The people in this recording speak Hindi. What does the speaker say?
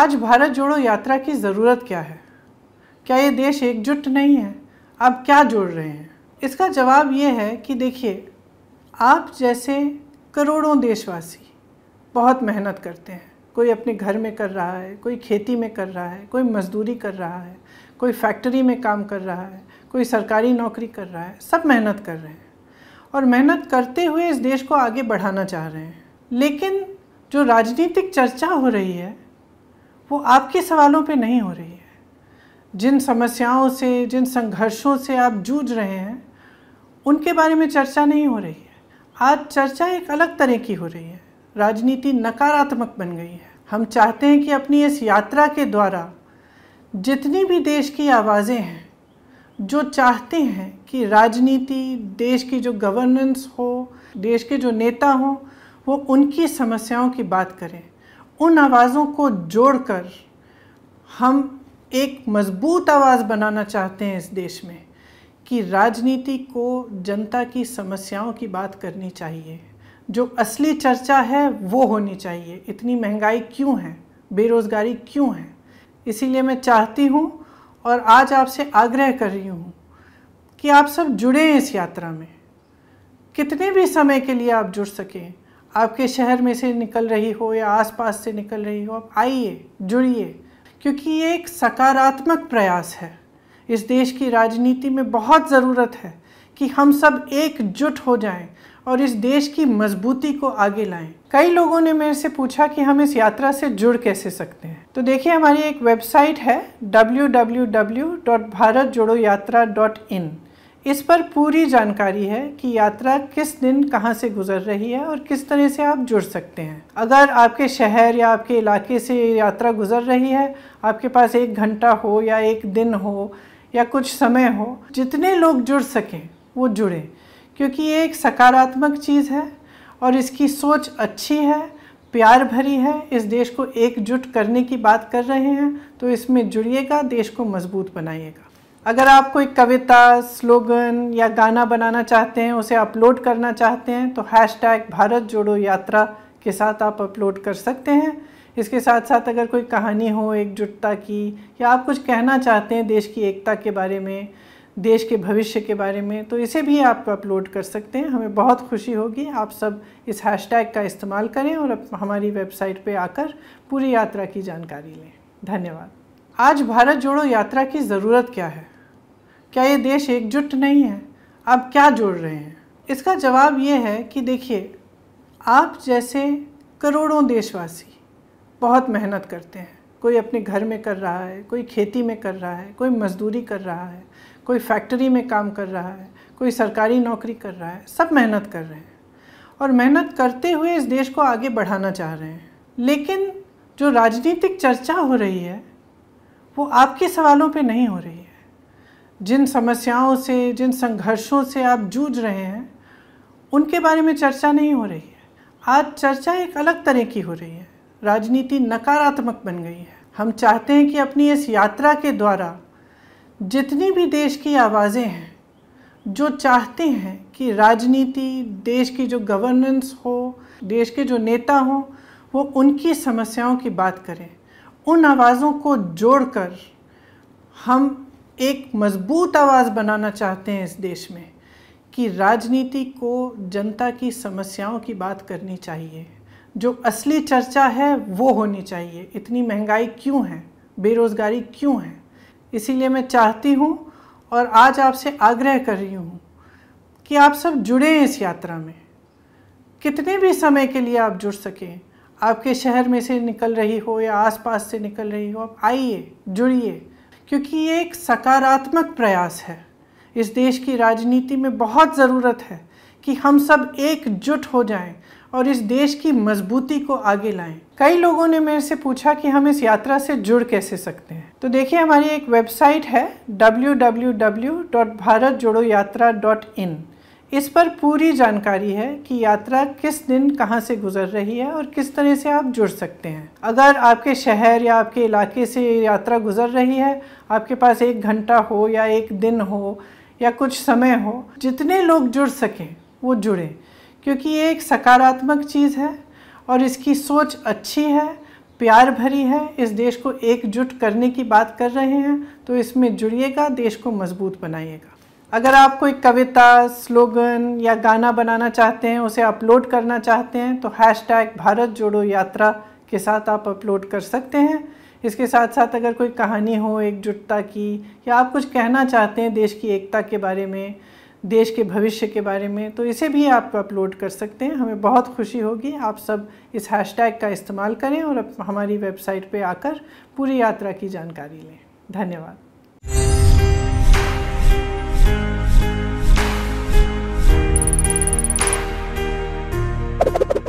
आज भारत जोड़ो यात्रा की ज़रूरत क्या है क्या ये देश एकजुट नहीं है आप क्या जोड़ रहे हैं इसका जवाब ये है कि देखिए आप जैसे करोड़ों देशवासी बहुत मेहनत करते हैं कोई अपने घर में कर रहा है कोई खेती में कर रहा है कोई मजदूरी कर रहा है कोई फैक्ट्री में काम कर रहा है कोई सरकारी नौकरी कर रहा है सब मेहनत कर रहे हैं और मेहनत करते हुए इस देश को आगे बढ़ाना चाह रहे हैं लेकिन जो राजनीतिक चर्चा हो रही है वो आपके सवालों पे नहीं हो रही है जिन समस्याओं से जिन संघर्षों से आप जूझ रहे हैं उनके बारे में चर्चा नहीं हो रही है आज चर्चा एक अलग तरह की हो रही है राजनीति नकारात्मक बन गई है हम चाहते हैं कि अपनी इस यात्रा के द्वारा जितनी भी देश की आवाज़ें हैं जो चाहते हैं कि राजनीति देश की जो गवर्नेंस हो देश के जो नेता हों वो उनकी समस्याओं की बात करें उन आवाज़ों को जोड़कर हम एक मजबूत आवाज़ बनाना चाहते हैं इस देश में कि राजनीति को जनता की समस्याओं की बात करनी चाहिए जो असली चर्चा है वो होनी चाहिए इतनी महंगाई क्यों है बेरोज़गारी क्यों है इसीलिए मैं चाहती हूँ और आज आपसे आग्रह कर रही हूँ कि आप सब जुड़ें इस यात्रा में कितने भी समय के लिए आप जुड़ सकें आपके शहर में से निकल रही हो या आसपास से निकल रही हो आप आइए जुड़िए क्योंकि ये एक सकारात्मक प्रयास है इस देश की राजनीति में बहुत ज़रूरत है कि हम सब एकजुट हो जाएं और इस देश की मजबूती को आगे लाएं। कई लोगों ने मेरे से पूछा कि हम इस यात्रा से जुड़ कैसे सकते हैं तो देखिए हमारी एक वेबसाइट है W W W dot dot Bharat Jodo Yatra इन इस पर पूरी जानकारी है कि यात्रा किस दिन कहाँ से गुजर रही है और किस तरह से आप जुड़ सकते हैं अगर आपके शहर या आपके इलाके से यात्रा गुजर रही है आपके पास एक घंटा हो या एक दिन हो या कुछ समय हो जितने लोग जुड़ सकें वो जुड़ें क्योंकि ये एक सकारात्मक चीज़ है और इसकी सोच अच्छी है प्यार भरी है इस देश को एकजुट करने की बात कर रहे हैं तो इसमें जुड़िएगा देश को मजबूत बनाइएगा अगर आप कोई कविता स्लोगन या गाना बनाना चाहते हैं उसे अपलोड करना चाहते हैं तो हैश टैग भारत जोड़ो यात्रा के साथ आप अपलोड कर सकते हैं इसके साथ साथ अगर कोई कहानी हो एकजुटता की या आप कुछ कहना चाहते हैं देश की एकता के बारे में देश के भविष्य के बारे में तो इसे भी आप अपलोड कर सकते हैं हमें बहुत खुशी होगी आप सब इस हैश का इस्तेमाल करें और हमारी वेबसाइट पर आकर पूरी यात्रा की जानकारी लें धन्यवाद आज भारत जोड़ो यात्रा की ज़रूरत क्या है क्या ये देश एकजुट नहीं है आप क्या जोड़ रहे हैं इसका जवाब ये है कि देखिए आप जैसे करोड़ों देशवासी बहुत मेहनत करते हैं कोई अपने घर में कर रहा है कोई खेती में कर रहा है कोई मजदूरी कर रहा है कोई फैक्ट्री में काम कर रहा है कोई सरकारी नौकरी कर रहा है सब मेहनत कर रहे हैं और मेहनत करते हुए इस देश को आगे बढ़ाना चाह रहे हैं लेकिन जो राजनीतिक चर्चा हो रही है वो आपके सवालों पे नहीं हो रही है जिन समस्याओं से जिन संघर्षों से आप जूझ रहे हैं उनके बारे में चर्चा नहीं हो रही है आज चर्चा एक अलग तरह की हो रही है राजनीति नकारात्मक बन गई है हम चाहते हैं कि अपनी इस यात्रा के द्वारा जितनी भी देश की आवाज़ें हैं जो चाहते हैं कि राजनीति देश की जो गवर्नेंस हो देश के जो नेता हों वो उनकी समस्याओं की बात करें उन आवाज़ों को जोड़कर हम एक मजबूत आवाज़ बनाना चाहते हैं इस देश में कि राजनीति को जनता की समस्याओं की बात करनी चाहिए जो असली चर्चा है वो होनी चाहिए इतनी महंगाई क्यों है बेरोज़गारी क्यों है इसीलिए मैं चाहती हूँ और आज आपसे आग्रह कर रही हूँ कि आप सब जुड़े हैं इस यात्रा में कितने भी समय के लिए आप जुड़ सकें आपके शहर में से निकल रही हो या आसपास से निकल रही हो आप आइए जुड़िए क्योंकि ये एक सकारात्मक प्रयास है इस देश की राजनीति में बहुत ज़रूरत है कि हम सब एकजुट हो जाएं और इस देश की मजबूती को आगे लाएं। कई लोगों ने मेरे से पूछा कि हम इस यात्रा से जुड़ कैसे सकते हैं तो देखिए हमारी एक वेबसाइट है W W W dot dot Bharat Jodo Yatra इन इस पर पूरी जानकारी है कि यात्रा किस दिन कहाँ से गुजर रही है और किस तरह से आप जुड़ सकते हैं अगर आपके शहर या आपके इलाके से यात्रा गुजर रही है आपके पास एक घंटा हो या एक दिन हो या कुछ समय हो जितने लोग जुड़ सकें वो जुड़ें क्योंकि ये एक सकारात्मक चीज़ है और इसकी सोच अच्छी है प्यार भरी है इस देश को एकजुट करने की बात कर रहे हैं तो इसमें जुड़िएगा देश को मजबूत बनाइएगा अगर आप कोई कविता स्लोगन या गाना बनाना चाहते हैं उसे अपलोड करना चाहते हैं तो हैश टैग भारत जोड़ो यात्रा के साथ आप अपलोड कर सकते हैं इसके साथ साथ अगर कोई कहानी हो एकजुटता की या आप कुछ कहना चाहते हैं देश की एकता के बारे में देश के भविष्य के बारे में तो इसे भी आप अपलोड कर सकते हैं हमें बहुत खुशी होगी आप सब इस टैग का इस्तेमाल करें और हमारी वेबसाइट पर आकर पूरी यात्रा की जानकारी लें धन्यवाद you